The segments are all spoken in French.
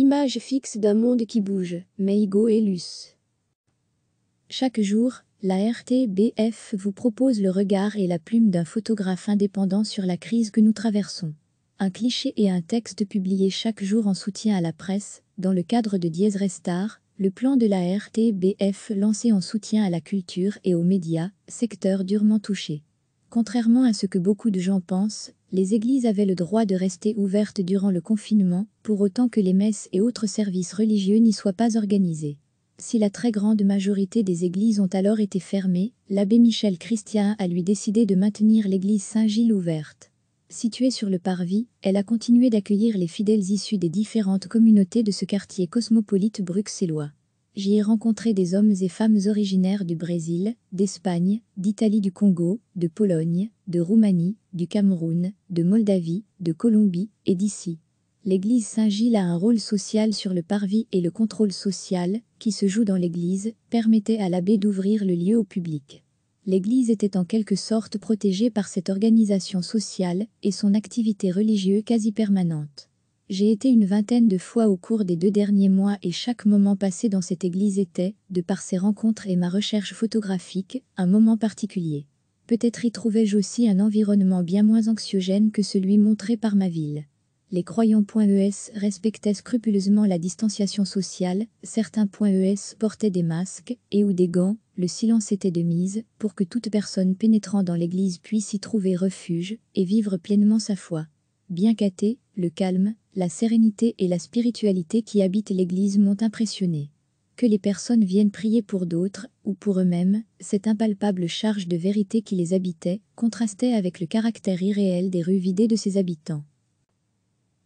Image fixe d'un monde qui bouge, Meigo luce. Chaque jour, la RTBF vous propose le regard et la plume d'un photographe indépendant sur la crise que nous traversons. Un cliché et un texte publiés chaque jour en soutien à la presse, dans le cadre de Diez Restar, le plan de la RTBF lancé en soutien à la culture et aux médias, secteur durement touché. Contrairement à ce que beaucoup de gens pensent, les églises avaient le droit de rester ouvertes durant le confinement, pour autant que les messes et autres services religieux n'y soient pas organisés. Si la très grande majorité des églises ont alors été fermées, l'abbé Michel Christian a lui décidé de maintenir l'église Saint-Gilles ouverte. Située sur le parvis, elle a continué d'accueillir les fidèles issus des différentes communautés de ce quartier cosmopolite bruxellois. J'y ai rencontré des hommes et femmes originaires du Brésil, d'Espagne, d'Italie du Congo, de Pologne, de Roumanie, du Cameroun, de Moldavie, de Colombie et d'ici. L'église Saint-Gilles a un rôle social sur le parvis et le contrôle social, qui se joue dans l'église, permettait à l'abbé d'ouvrir le lieu au public. L'église était en quelque sorte protégée par cette organisation sociale et son activité religieuse quasi permanente. J'ai été une vingtaine de fois au cours des deux derniers mois et chaque moment passé dans cette église était, de par ses rencontres et ma recherche photographique, un moment particulier. Peut-être y trouvais-je aussi un environnement bien moins anxiogène que celui montré par ma ville. Les croyants.es respectaient scrupuleusement la distanciation sociale, certains.es portaient des masques et ou des gants, le silence était de mise, pour que toute personne pénétrant dans l'église puisse y trouver refuge et vivre pleinement sa foi. Bien qu'athée, le calme, la sérénité et la spiritualité qui habitent l'Église m'ont impressionné. Que les personnes viennent prier pour d'autres, ou pour eux-mêmes, cette impalpable charge de vérité qui les habitait contrastait avec le caractère irréel des rues vidées de ses habitants.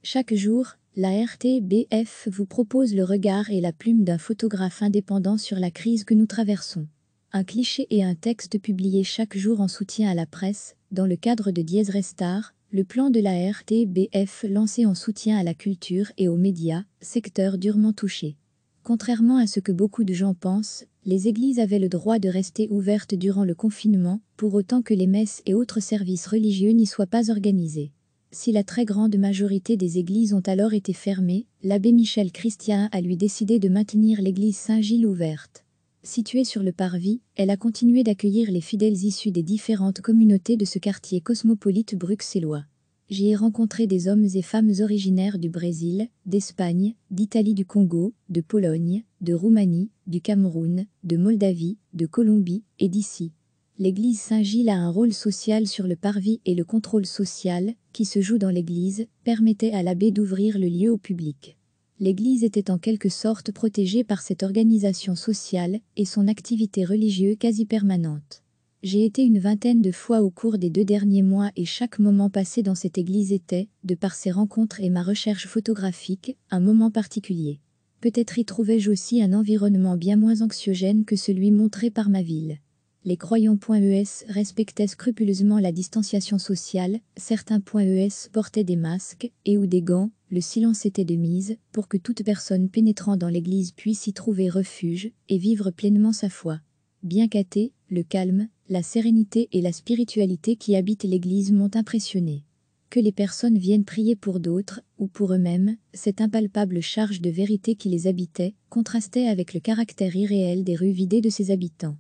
Chaque jour, la RTBF vous propose le regard et la plume d'un photographe indépendant sur la crise que nous traversons. Un cliché et un texte publiés chaque jour en soutien à la presse, dans le cadre de Diez Restar, le plan de la RTBF lancé en soutien à la culture et aux médias, secteur durement touché. Contrairement à ce que beaucoup de gens pensent, les églises avaient le droit de rester ouvertes durant le confinement, pour autant que les messes et autres services religieux n'y soient pas organisés. Si la très grande majorité des églises ont alors été fermées, l'abbé Michel Christian a lui décidé de maintenir l'église Saint-Gilles ouverte. Située sur le parvis, elle a continué d'accueillir les fidèles issus des différentes communautés de ce quartier cosmopolite bruxellois. J'y ai rencontré des hommes et femmes originaires du Brésil, d'Espagne, d'Italie du Congo, de Pologne, de Roumanie, du Cameroun, de Moldavie, de Colombie et d'ici. L'église Saint-Gilles a un rôle social sur le parvis et le contrôle social, qui se joue dans l'église, permettait à l'abbé d'ouvrir le lieu au public l'Église était en quelque sorte protégée par cette organisation sociale et son activité religieuse quasi permanente. J'ai été une vingtaine de fois au cours des deux derniers mois et chaque moment passé dans cette église était, de par ses rencontres et ma recherche photographique, un moment particulier. Peut-être y trouvais-je aussi un environnement bien moins anxiogène que celui montré par ma ville. Les croyants.es respectaient scrupuleusement la distanciation sociale, certains.es e portaient des masques et ou des gants, le silence était de mise, pour que toute personne pénétrant dans l'église puisse y trouver refuge et vivre pleinement sa foi. Bien qu'athée, le calme, la sérénité et la spiritualité qui habitent l'église m'ont impressionné. Que les personnes viennent prier pour d'autres, ou pour eux-mêmes, cette impalpable charge de vérité qui les habitait, contrastait avec le caractère irréel des rues vidées de ses habitants.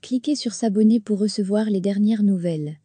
Cliquez sur s'abonner pour recevoir les dernières nouvelles.